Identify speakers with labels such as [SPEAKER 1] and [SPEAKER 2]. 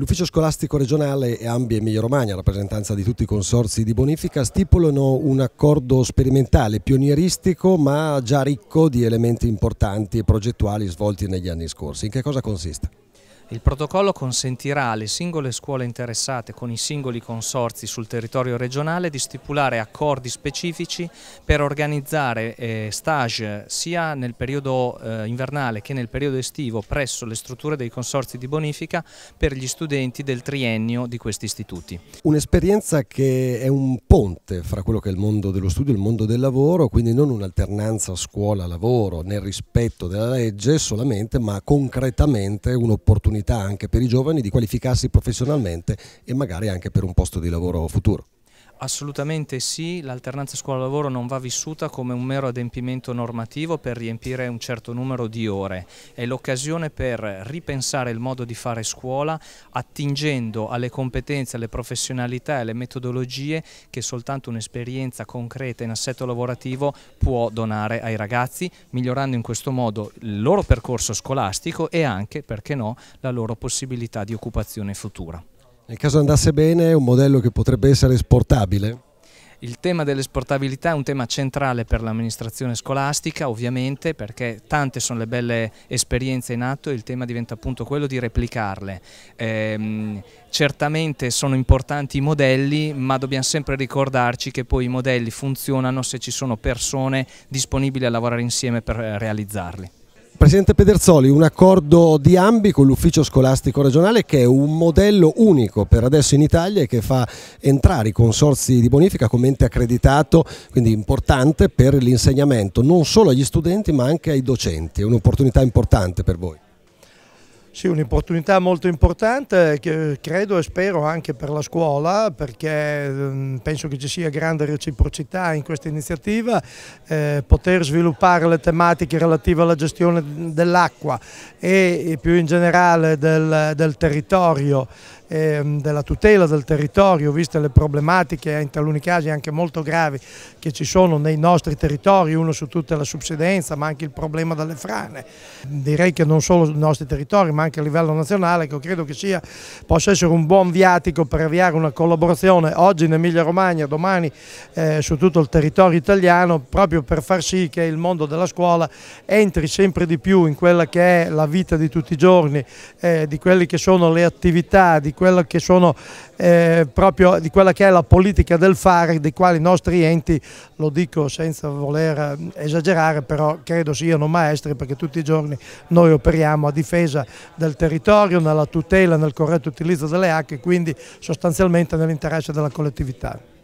[SPEAKER 1] L'Ufficio Scolastico Regionale e Ambi Emilia Romagna, rappresentanza di tutti i consorzi di bonifica, stipulano un accordo sperimentale, pionieristico, ma già ricco di elementi importanti e progettuali svolti negli anni scorsi. In che cosa consiste?
[SPEAKER 2] Il protocollo consentirà alle singole scuole interessate con i singoli consorzi sul territorio regionale di stipulare accordi specifici per organizzare eh, stage sia nel periodo eh, invernale che nel periodo estivo presso le strutture dei consorzi di bonifica per gli studenti del triennio di questi istituti.
[SPEAKER 1] Un'esperienza che è un ponte fra quello che è il mondo dello studio e il mondo del lavoro, quindi non un'alternanza scuola-lavoro nel rispetto della legge solamente, ma concretamente un'opportunità opportunità anche per i giovani di qualificarsi professionalmente e magari anche per un posto di lavoro futuro.
[SPEAKER 2] Assolutamente sì, l'alternanza scuola-lavoro non va vissuta come un mero adempimento normativo per riempire un certo numero di ore, è l'occasione per ripensare il modo di fare scuola attingendo alle competenze, alle professionalità e alle metodologie che soltanto un'esperienza concreta in assetto lavorativo può donare ai ragazzi, migliorando in questo modo il loro percorso scolastico e anche, perché no, la loro possibilità di occupazione futura. Nel caso andasse
[SPEAKER 1] bene è un modello che potrebbe essere esportabile?
[SPEAKER 2] Il tema dell'esportabilità è un tema centrale per l'amministrazione scolastica ovviamente perché tante sono le belle esperienze in atto e il tema diventa appunto quello di replicarle. Ehm, certamente sono importanti i modelli ma dobbiamo sempre ricordarci che poi i modelli funzionano se ci sono persone disponibili a lavorare insieme per eh, realizzarli.
[SPEAKER 1] Presidente Pederzoli, un accordo di ambi con l'ufficio scolastico regionale che è un modello unico per adesso in Italia e che fa entrare i consorsi di bonifica come ente accreditato, quindi importante per l'insegnamento, non solo agli studenti ma anche ai docenti. È un'opportunità importante per voi.
[SPEAKER 3] Sì, un'opportunità molto importante, eh, credo e spero anche per la scuola, perché ehm, penso che ci sia grande reciprocità in questa iniziativa, eh, poter sviluppare le tematiche relative alla gestione dell'acqua e più in generale del, del territorio Ehm, della tutela del territorio, viste le problematiche in taluni casi anche molto gravi che ci sono nei nostri territori, uno su tutta la subsidenza ma anche il problema delle frane. Direi che non solo nei nostri territori ma anche a livello nazionale che credo che sia, possa essere un buon viatico per avviare una collaborazione oggi in Emilia Romagna, domani eh, su tutto il territorio italiano proprio per far sì che il mondo della scuola entri sempre di più in quella che è la vita di tutti i giorni, eh, di quelle che sono le attività, di quella che, sono, eh, di quella che è la politica del fare, di quali i nostri enti, lo dico senza voler eh, esagerare, però credo siano maestri perché tutti i giorni noi operiamo a difesa del territorio, nella tutela, nel corretto utilizzo delle acque, quindi sostanzialmente nell'interesse della collettività.